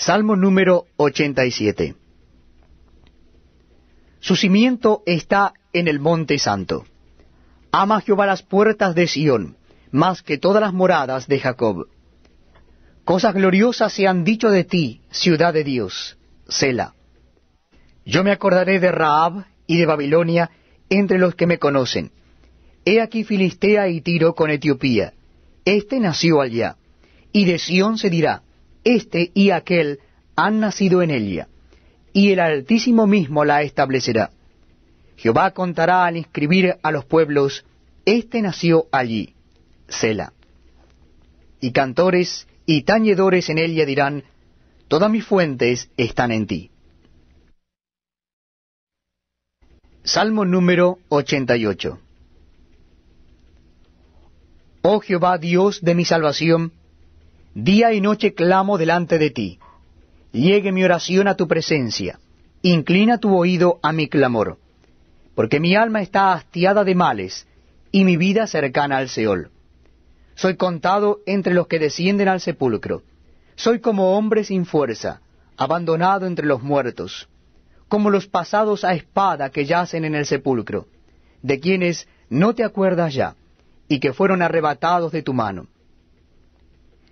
Salmo número 87. Su cimiento está en el monte santo. Ama Jehová las puertas de Sión, más que todas las moradas de Jacob. Cosas gloriosas se han dicho de ti, ciudad de Dios, Sela. Yo me acordaré de Raab y de Babilonia entre los que me conocen. He aquí Filistea y Tiro con Etiopía. Este nació allá. Y de Sión se dirá, este y aquel han nacido en ella, y el Altísimo mismo la establecerá. Jehová contará al inscribir a los pueblos, este nació allí, Sela. Y cantores y tañedores en ella dirán, todas mis fuentes están en ti. Salmo número 88 Oh Jehová Dios de mi salvación, Día y noche clamo delante de ti. Llegue mi oración a tu presencia. Inclina tu oído a mi clamor. Porque mi alma está hastiada de males y mi vida cercana al Seol. Soy contado entre los que descienden al sepulcro. Soy como hombre sin fuerza, abandonado entre los muertos, como los pasados a espada que yacen en el sepulcro, de quienes no te acuerdas ya, y que fueron arrebatados de tu mano.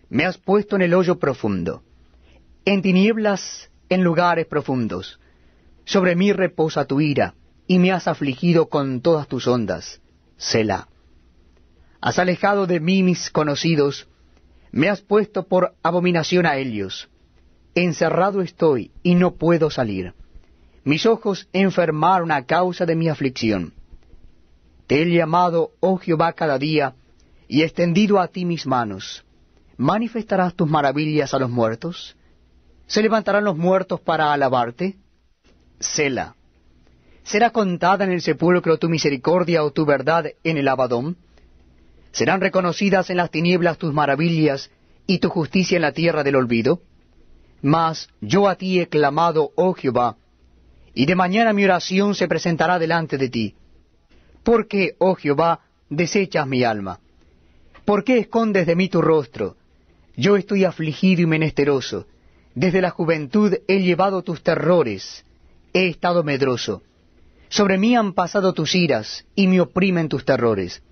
Me has puesto en el hoyo profundo, en tinieblas, en lugares profundos. Sobre mí reposa tu ira, y me has afligido con todas tus ondas. Selah. Has alejado de mí mis conocidos, me has puesto por abominación a ellos. Encerrado estoy y no puedo salir. Mis ojos enfermaron a causa de mi aflicción. Te he llamado, oh Jehová, cada día, y extendido a ti mis manos manifestarás tus maravillas a los muertos, se levantarán los muertos para alabarte. Sela. Será contada en el sepulcro tu misericordia o tu verdad en el abadón. Serán reconocidas en las tinieblas tus maravillas y tu justicia en la tierra del olvido. Mas yo a ti he clamado, oh Jehová, y de mañana mi oración se presentará delante de ti. ¿Por qué, oh Jehová, desechas mi alma? ¿Por qué escondes de mí tu rostro? Yo estoy afligido y menesteroso. Desde la juventud he llevado tus terrores. He estado medroso. Sobre mí han pasado tus iras y me oprimen tus terrores.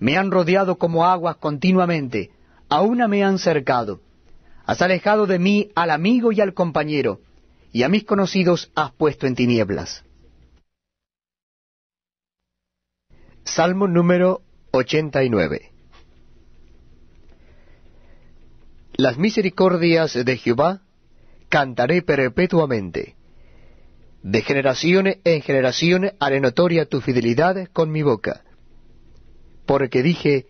Me han rodeado como aguas continuamente. A una me han cercado. Has alejado de mí al amigo y al compañero, y a mis conocidos has puesto en tinieblas. Salmo número 89. Las misericordias de Jehová cantaré perpetuamente. De generación en generación haré notoria tu fidelidad con mi boca. Porque dije,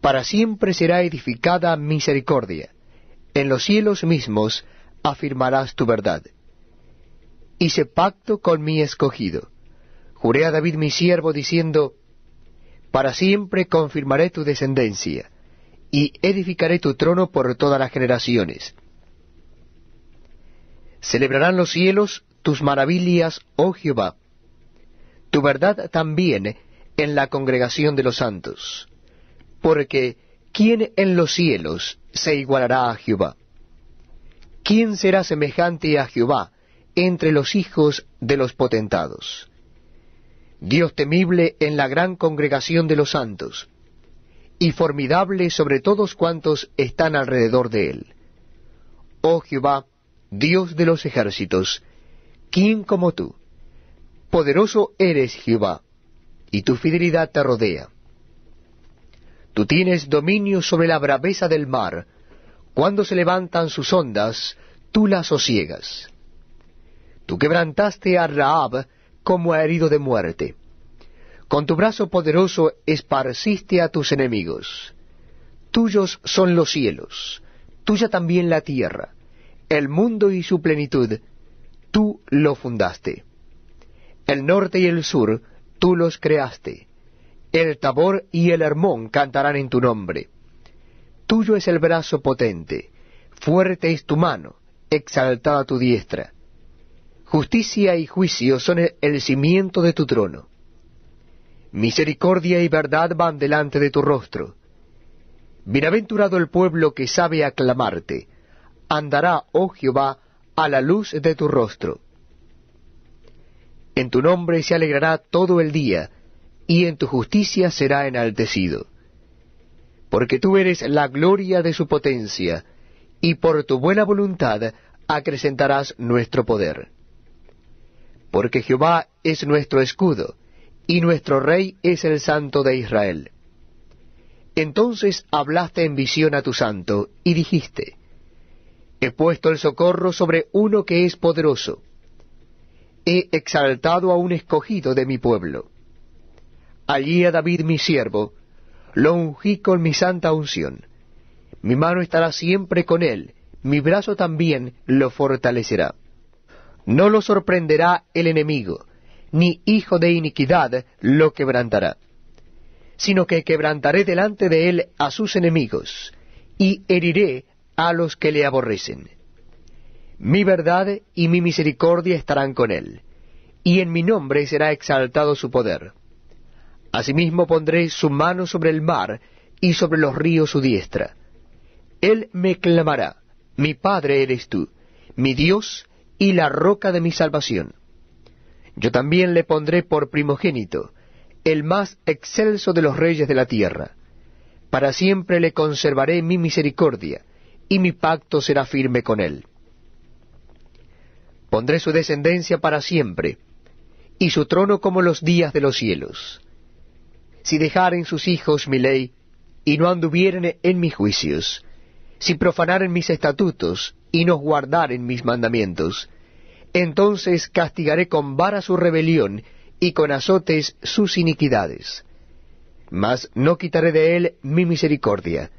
para siempre será edificada misericordia. En los cielos mismos afirmarás tu verdad. Hice pacto con mi escogido. Juré a David mi siervo diciendo, Para siempre confirmaré tu descendencia y edificaré tu trono por todas las generaciones. Celebrarán los cielos tus maravillas, oh Jehová, tu verdad también en la congregación de los santos, porque ¿quién en los cielos se igualará a Jehová? ¿Quién será semejante a Jehová entre los hijos de los potentados? Dios temible en la gran congregación de los santos, y formidable sobre todos cuantos están alrededor de él. Oh Jehová, Dios de los ejércitos, ¿quién como tú? Poderoso eres Jehová, y tu fidelidad te rodea. Tú tienes dominio sobre la braveza del mar, cuando se levantan sus ondas, tú las sosiegas. Tú quebrantaste a Raab como a herido de muerte con tu brazo poderoso esparciste a tus enemigos. Tuyos son los cielos, tuya también la tierra, el mundo y su plenitud, tú lo fundaste. El norte y el sur, tú los creaste. El tabor y el hermón cantarán en tu nombre. Tuyo es el brazo potente, fuerte es tu mano, exaltada tu diestra. Justicia y juicio son el cimiento de tu trono. Misericordia y verdad van delante de tu rostro. Bienaventurado el pueblo que sabe aclamarte. Andará, oh Jehová, a la luz de tu rostro. En tu nombre se alegrará todo el día, y en tu justicia será enaltecido. Porque tú eres la gloria de su potencia, y por tu buena voluntad acrecentarás nuestro poder. Porque Jehová es nuestro escudo y nuestro rey es el santo de Israel. Entonces hablaste en visión a tu santo, y dijiste, He puesto el socorro sobre uno que es poderoso. He exaltado a un escogido de mi pueblo. Allí a David mi siervo, lo ungí con mi santa unción. Mi mano estará siempre con él, mi brazo también lo fortalecerá. No lo sorprenderá el enemigo, ni hijo de iniquidad lo quebrantará, sino que quebrantaré delante de él a sus enemigos, y heriré a los que le aborrecen. Mi verdad y mi misericordia estarán con él, y en mi nombre será exaltado su poder. Asimismo pondré su mano sobre el mar, y sobre los ríos su diestra. Él me clamará, mi Padre eres tú, mi Dios y la roca de mi salvación. Yo también le pondré por primogénito, el más excelso de los reyes de la tierra. Para siempre le conservaré mi misericordia, y mi pacto será firme con él. Pondré su descendencia para siempre, y su trono como los días de los cielos. Si dejaren sus hijos mi ley, y no anduvieren en mis juicios, si profanaren mis estatutos, y no guardaren mis mandamientos, entonces castigaré con vara su rebelión y con azotes sus iniquidades. Mas no quitaré de él mi misericordia,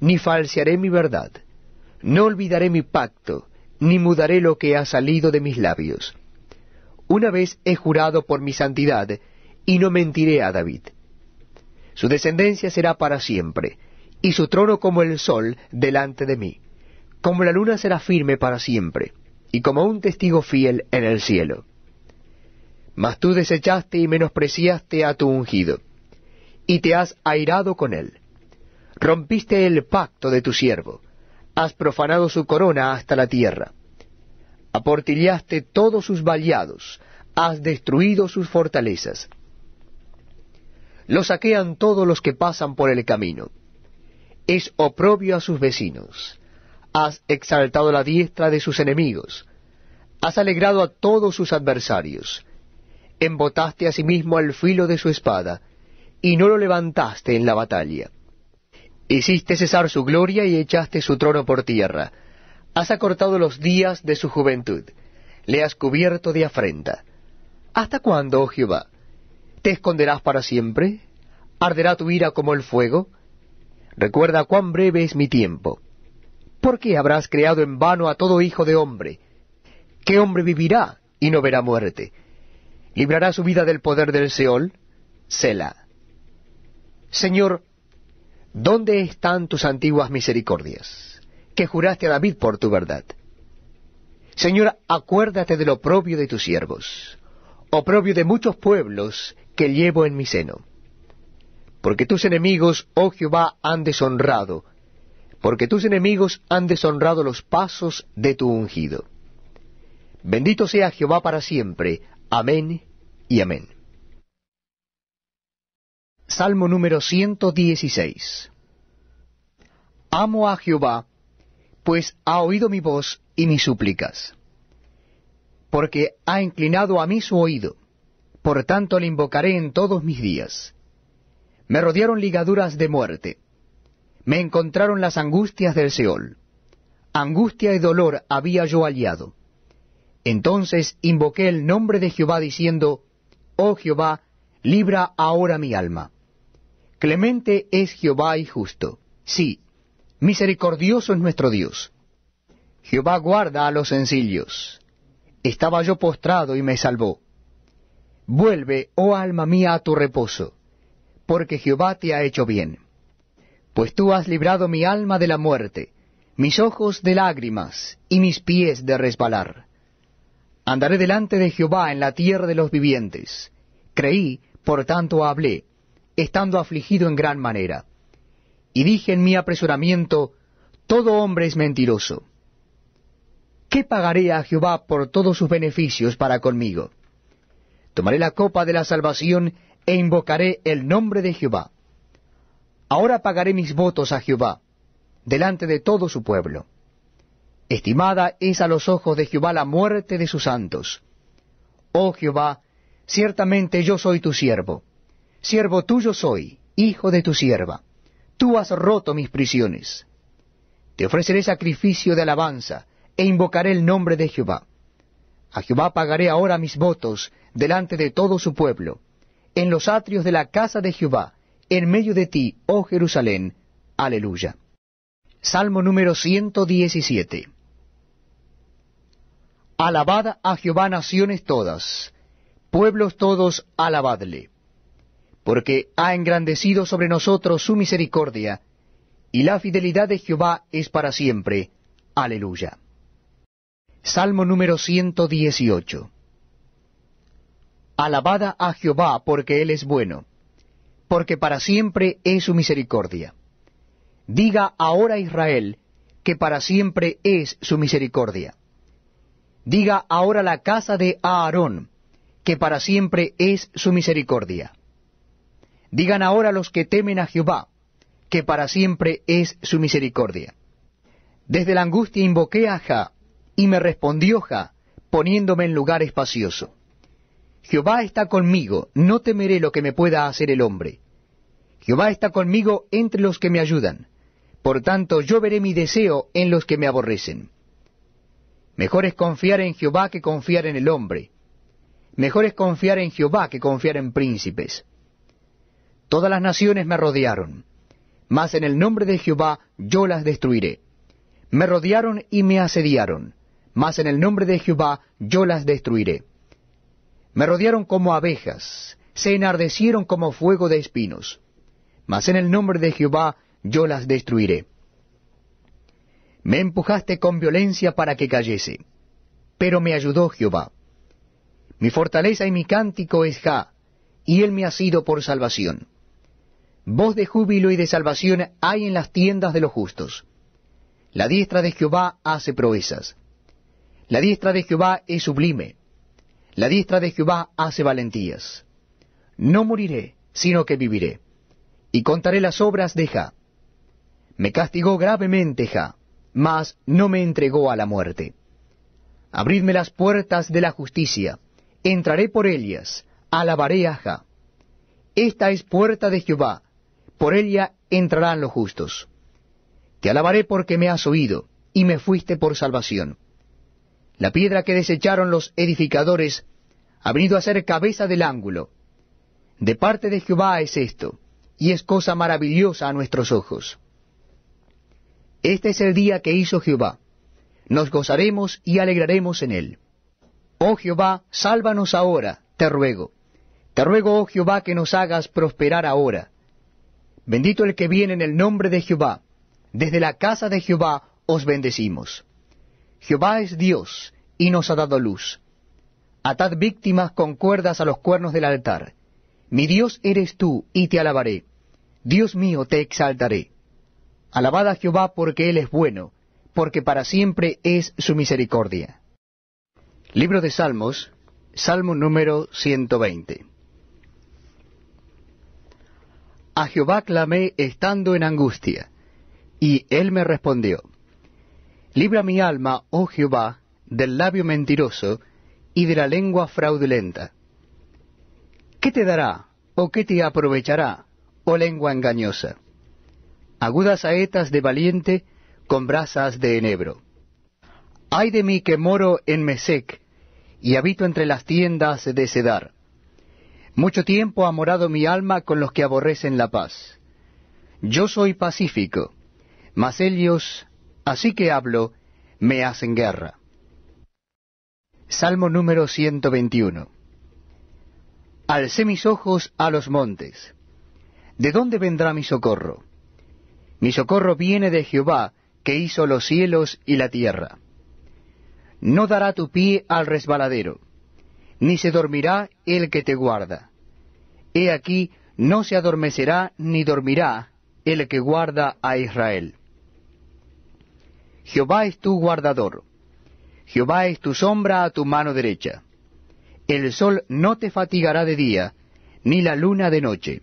ni falsearé mi verdad, no olvidaré mi pacto, ni mudaré lo que ha salido de mis labios. Una vez he jurado por mi santidad, y no mentiré a David. Su descendencia será para siempre, y su trono como el sol delante de mí, como la luna será firme para siempre y como un testigo fiel en el cielo. Mas tú desechaste y menospreciaste a tu ungido, y te has airado con él. Rompiste el pacto de tu siervo, has profanado su corona hasta la tierra. Aportillaste todos sus vallados, has destruido sus fortalezas. Lo saquean todos los que pasan por el camino. Es oprobio a sus vecinos. Has exaltado la diestra de sus enemigos. Has alegrado a todos sus adversarios. Embotaste a sí mismo el filo de su espada, y no lo levantaste en la batalla. Hiciste cesar su gloria y echaste su trono por tierra. Has acortado los días de su juventud. Le has cubierto de afrenta. ¿Hasta cuándo, oh Jehová? ¿Te esconderás para siempre? ¿Arderá tu ira como el fuego? Recuerda cuán breve es mi tiempo. ¿por qué habrás creado en vano a todo hijo de hombre? ¿Qué hombre vivirá y no verá muerte? ¿Librará su vida del poder del Seol? Sela. Señor, ¿dónde están tus antiguas misericordias, que juraste a David por tu verdad? Señor, acuérdate del oprobio de tus siervos, oprobio de muchos pueblos que llevo en mi seno. Porque tus enemigos, oh Jehová, han deshonrado, porque tus enemigos han deshonrado los pasos de tu ungido. Bendito sea Jehová para siempre. Amén y amén. Salmo número 116. Amo a Jehová, pues ha oído mi voz y mis súplicas, porque ha inclinado a mí su oído, por tanto le invocaré en todos mis días. Me rodearon ligaduras de muerte me encontraron las angustias del Seol. Angustia y dolor había yo aliado. Entonces invoqué el nombre de Jehová diciendo, Oh Jehová, libra ahora mi alma. Clemente es Jehová y justo. Sí, misericordioso es nuestro Dios. Jehová guarda a los sencillos. Estaba yo postrado y me salvó. Vuelve, oh alma mía, a tu reposo, porque Jehová te ha hecho bien pues tú has librado mi alma de la muerte, mis ojos de lágrimas y mis pies de resbalar. Andaré delante de Jehová en la tierra de los vivientes. Creí, por tanto hablé, estando afligido en gran manera. Y dije en mi apresuramiento, todo hombre es mentiroso. ¿Qué pagaré a Jehová por todos sus beneficios para conmigo? Tomaré la copa de la salvación e invocaré el nombre de Jehová. Ahora pagaré mis votos a Jehová, delante de todo su pueblo. Estimada es a los ojos de Jehová la muerte de sus santos. Oh Jehová, ciertamente yo soy tu siervo. Siervo tuyo soy, hijo de tu sierva. Tú has roto mis prisiones. Te ofreceré sacrificio de alabanza, e invocaré el nombre de Jehová. A Jehová pagaré ahora mis votos delante de todo su pueblo, en los atrios de la casa de Jehová, en medio de ti, oh Jerusalén. Aleluya. Salmo número 117. Alabada a Jehová naciones todas, pueblos todos, alabadle, porque ha engrandecido sobre nosotros su misericordia, y la fidelidad de Jehová es para siempre. Aleluya. Salmo número 118. Alabada a Jehová porque Él es bueno porque para siempre es su misericordia. Diga ahora Israel, que para siempre es su misericordia. Diga ahora la casa de Aarón, que para siempre es su misericordia. Digan ahora los que temen a Jehová, que para siempre es su misericordia. Desde la angustia invoqué a Jah, y me respondió Jah, poniéndome en lugar espacioso. Jehová está conmigo, no temeré lo que me pueda hacer el hombre. Jehová está conmigo entre los que me ayudan. Por tanto, yo veré mi deseo en los que me aborrecen. Mejor es confiar en Jehová que confiar en el hombre. Mejor es confiar en Jehová que confiar en príncipes. Todas las naciones me rodearon, mas en el nombre de Jehová yo las destruiré. Me rodearon y me asediaron, mas en el nombre de Jehová yo las destruiré. Me rodearon como abejas, se enardecieron como fuego de espinos mas en el nombre de Jehová yo las destruiré. Me empujaste con violencia para que cayese, pero me ayudó Jehová. Mi fortaleza y mi cántico es Ja, y él me ha sido por salvación. Voz de júbilo y de salvación hay en las tiendas de los justos. La diestra de Jehová hace proezas. La diestra de Jehová es sublime. La diestra de Jehová hace valentías. No moriré, sino que viviré y contaré las obras de Ja. Me castigó gravemente Ja, mas no me entregó a la muerte. Abridme las puertas de la justicia, entraré por ellas, alabaré a Ja. Esta es puerta de Jehová, por ella entrarán los justos. Te alabaré porque me has oído, y me fuiste por salvación. La piedra que desecharon los edificadores ha venido a ser cabeza del ángulo. De parte de Jehová es esto, y es cosa maravillosa a nuestros ojos. Este es el día que hizo Jehová. Nos gozaremos y alegraremos en él. Oh Jehová, sálvanos ahora, te ruego. Te ruego, oh Jehová, que nos hagas prosperar ahora. Bendito el que viene en el nombre de Jehová. Desde la casa de Jehová os bendecimos. Jehová es Dios y nos ha dado luz. Atad víctimas con cuerdas a los cuernos del altar mi Dios eres tú, y te alabaré. Dios mío, te exaltaré. Alabad a Jehová porque Él es bueno, porque para siempre es su misericordia. Libro de Salmos, Salmo número 120. A Jehová clamé estando en angustia, y Él me respondió. Libra mi alma, oh Jehová, del labio mentiroso y de la lengua fraudulenta ¿qué te dará? ¿O qué te aprovechará? Oh lengua engañosa. Agudas saetas de valiente con brasas de enebro. Ay de mí que moro en Mesec y habito entre las tiendas de Cedar. Mucho tiempo ha morado mi alma con los que aborrecen la paz. Yo soy pacífico, mas ellos, así que hablo, me hacen guerra. Salmo número 121 Alcé mis ojos a los montes. ¿De dónde vendrá mi socorro? Mi socorro viene de Jehová, que hizo los cielos y la tierra. No dará tu pie al resbaladero, ni se dormirá el que te guarda. He aquí, no se adormecerá ni dormirá el que guarda a Israel. Jehová es tu guardador. Jehová es tu sombra a tu mano derecha. El sol no te fatigará de día, ni la luna de noche.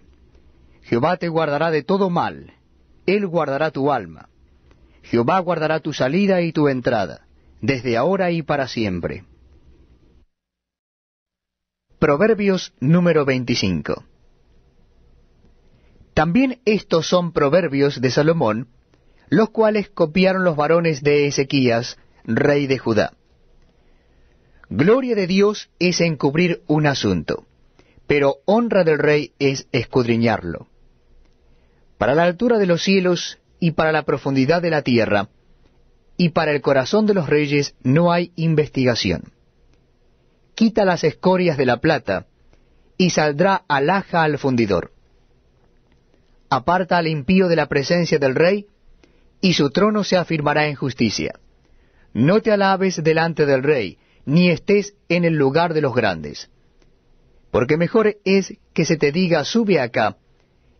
Jehová te guardará de todo mal, Él guardará tu alma. Jehová guardará tu salida y tu entrada, desde ahora y para siempre. Proverbios número 25 También estos son proverbios de Salomón, los cuales copiaron los varones de Ezequías, rey de Judá. Gloria de Dios es encubrir un asunto, pero honra del rey es escudriñarlo. Para la altura de los cielos y para la profundidad de la tierra, y para el corazón de los reyes no hay investigación. Quita las escorias de la plata, y saldrá alhaja al fundidor. Aparta al impío de la presencia del rey, y su trono se afirmará en justicia. No te alabes delante del rey, ni estés en el lugar de los grandes. Porque mejor es que se te diga sube acá,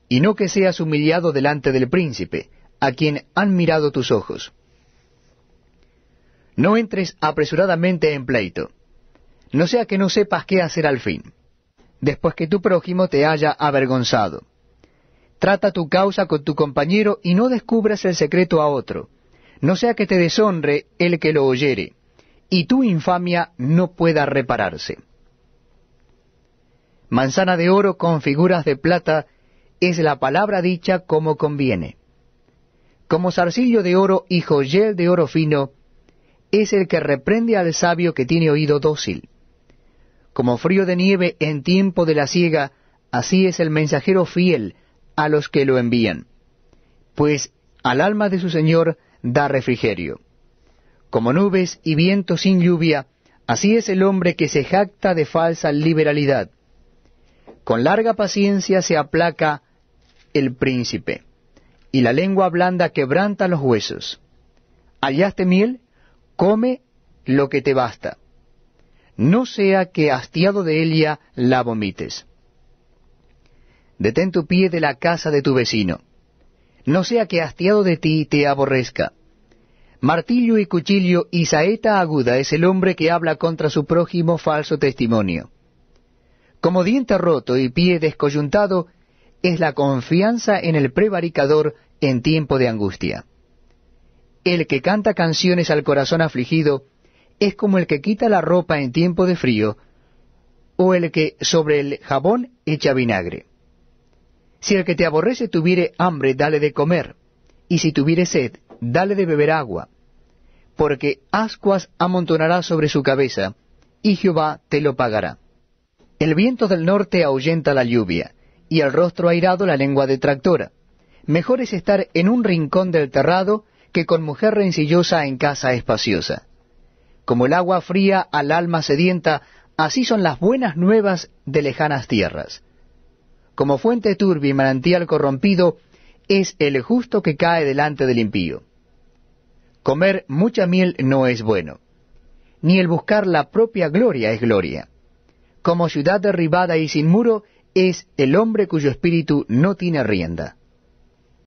y no que seas humillado delante del príncipe, a quien han mirado tus ojos. No entres apresuradamente en pleito, no sea que no sepas qué hacer al fin, después que tu prójimo te haya avergonzado. Trata tu causa con tu compañero y no descubras el secreto a otro, no sea que te deshonre el que lo oyere y tu infamia no pueda repararse. Manzana de oro con figuras de plata es la palabra dicha como conviene. Como zarcillo de oro y joyel de oro fino es el que reprende al sabio que tiene oído dócil. Como frío de nieve en tiempo de la siega, así es el mensajero fiel a los que lo envían, pues al alma de su Señor da refrigerio como nubes y viento sin lluvia, así es el hombre que se jacta de falsa liberalidad. Con larga paciencia se aplaca el príncipe, y la lengua blanda quebranta los huesos. Hallaste miel, come lo que te basta. No sea que hastiado de ella la vomites. Detén tu pie de la casa de tu vecino. No sea que hastiado de ti te aborrezca Martillo y cuchillo y saeta aguda es el hombre que habla contra su prójimo falso testimonio. Como diente roto y pie descoyuntado es la confianza en el prevaricador en tiempo de angustia. El que canta canciones al corazón afligido es como el que quita la ropa en tiempo de frío, o el que sobre el jabón echa vinagre. Si el que te aborrece tuviere hambre, dale de comer, y si tuviere sed, dale de beber agua, porque ascuas amontonará sobre su cabeza, y Jehová te lo pagará. El viento del norte ahuyenta la lluvia, y el rostro airado la lengua detractora. Mejor es estar en un rincón del terrado que con mujer rencillosa en casa espaciosa. Como el agua fría al alma sedienta, así son las buenas nuevas de lejanas tierras. Como fuente turbia y manantial corrompido, es el justo que cae delante del impío. Comer mucha miel no es bueno, ni el buscar la propia gloria es gloria. Como ciudad derribada y sin muro es el hombre cuyo espíritu no tiene rienda.